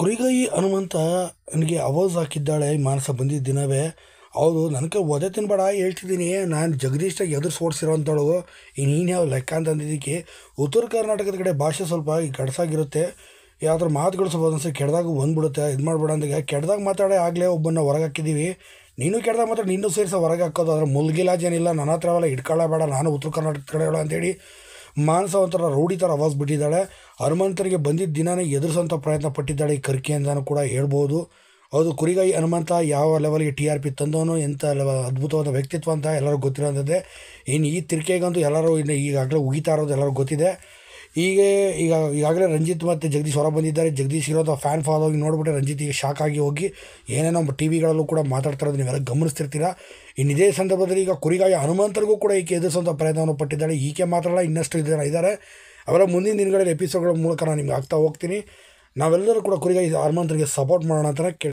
ಕುರಿಗಾಯಿ ಹನುಮಂತ ನನಗೆ ಅವಾಜ್ ಹಾಕಿದ್ದಾಳೆ ಮಾನಸ ಬಂದಿದ್ದ ದಿನವೇ ಅವಳು ನನಗೆ ಒದೆ ತಿನ್ಬೇಡ ಹೇಳ್ತಿದ್ದೀನಿ ನಾನು ಜಗದೀಶ್ ಎದುರು ಸೋಡ್ಸಿರೋ ಅಂತಳು ನೀನು ಯಾವ ಲೆಕ್ಕ ಅಂತಂದಿದ್ದಕ್ಕೆ ಉತ್ತರ ಕರ್ನಾಟಕದ ಕಡೆ ಭಾಷೆ ಸ್ವಲ್ಪ ಗಡಸಾಗಿರುತ್ತೆ ಯಾವ್ದಾದ್ರು ಮಾತು ಸ್ವಲ್ಪ ಅನ್ಸಿ ಕೆಡ್ದಾಗ ಬಂದ್ಬಿಡುತ್ತೆ ಇದು ಮಾಡ್ಬೇಡ ಅಂದಾಗ ಕೆಡ್ದಾಗ ಮಾತಾಡೇ ಆಗಲೇ ಒಬ್ಬನ ಹೊರಗೆ ಹಾಕಿದ್ದೀವಿ ನೀನು ಕೆಡ್ದಾಗ ಮಾತ್ರ ನಿನ್ನೂ ಸೇರಿಸ ಹೊರಗೆ ಹಾಕೋದು ಮುಲ್ಗಿಲಾಜ್ ಏನಿಲ್ಲ ನನ್ನ ಹತ್ರ ಅವೆಲ್ಲ ಬೇಡ ನಾನು ಉತ್ತರ ಕರ್ನಾಟಕದ ಕಡೆ ಹೇಳೋ ಅಂತೇಳಿ ಮಾನಸ ಒಂಥರ ರೂಢಿ ಥರ ಅವಾಜ್ ಬಿಟ್ಟಿದ್ದಾಳೆ ಹನುಮಂತರಿಗೆ ಬಂದಿದ್ದ ದಿನನೇ ಎದುರಿಸೋಂಥ ಪ್ರಯತ್ನ ಪಟ್ಟಿದ್ದಾಳೆ ಈ ಕರ್ಕಿ ಅಂತಲೂ ಕೂಡ ಹೇಳ್ಬೋದು ಅದು ಕುರಿಗಾಯಿ ಹನುಮಂತ ಯಾವ ಲೆವೆಲ್ಗೆ ಟಿ ಆರ್ ಪಿ ತಂದವನು ಎಂಥ ಅದ್ಭುತವಾದ ವ್ಯಕ್ತಿತ್ವ ಅಂತ ಎಲ್ಲರಿಗೂ ಗೊತ್ತಿರೋಂಥದ್ದೇ ಇನ್ನು ಈ ತಿರ್ಕೆಗಂತೂ ಎಲ್ಲರೂ ಇನ್ನು ಈಗಾಗಲೇ ಉಗಿತಾ ಇರೋದು ಎಲ್ಲರಿಗೂ ಗೊತ್ತಿದೆ ಹೀಗೆ ಈಗ ಈಗಾಗಲೇ ರಂಜಿತ್ ಮತ್ತು ಜಗದೀಶ್ ಹೊರ ಬಂದಿದ್ದಾರೆ ಜಗದೀಶ್ ಇರೋದು ಫ್ಯಾನ್ ಆಗಿ ನೋಡಿಬಿಟ್ಟು ರಂಜಿತ್ ಈಗ ಶಾಕ್ ಆಗಿ ಹೋಗಿ ಏನೇನೋ ಟಿ ವಿಗಳಲ್ಲೂ ಕೂಡ ಮಾತಾಡ್ತಿರೋದು ನೀವೆಲ್ಲ ಗಮನಿಸ್ತಿರ್ತೀರ ಇದೇ ಸಂದರ್ಭದಲ್ಲಿ ಈಗ ಕುರಿಗಾಯಿ ಹನುಮಂತರಿಗೂ ಕೂಡ ಈಕೆ ಎದುರಿಸುವಂಥ ಪ್ರಯತ್ನವನ್ನು ಪಟ್ಟಿದ್ದಾಳೆ ಈಕೆ ಮಾತ್ರ ಅಲ್ಲ ಇನ್ನಷ್ಟು ಜನ ಇದ್ದಾರೆ ಅವರ ಮುಂದಿನ ದಿನಗಳಲ್ಲಿ ಎಪಿಸೋಡ್ಗಳ ಮೂಲಕ ನಾನು ನಿಮ್ಗೆ ಆಗ್ತಾ ಹೋಗ್ತೀನಿ ನಾವೆಲ್ಲರೂ ಕೂಡ ಕುರಿಗಾಯಿ ಹನುಮಂತರಿಗೆ ಸಪೋರ್ಟ್ ಮಾಡೋಣ ಅಂತ ಕೇಳಿ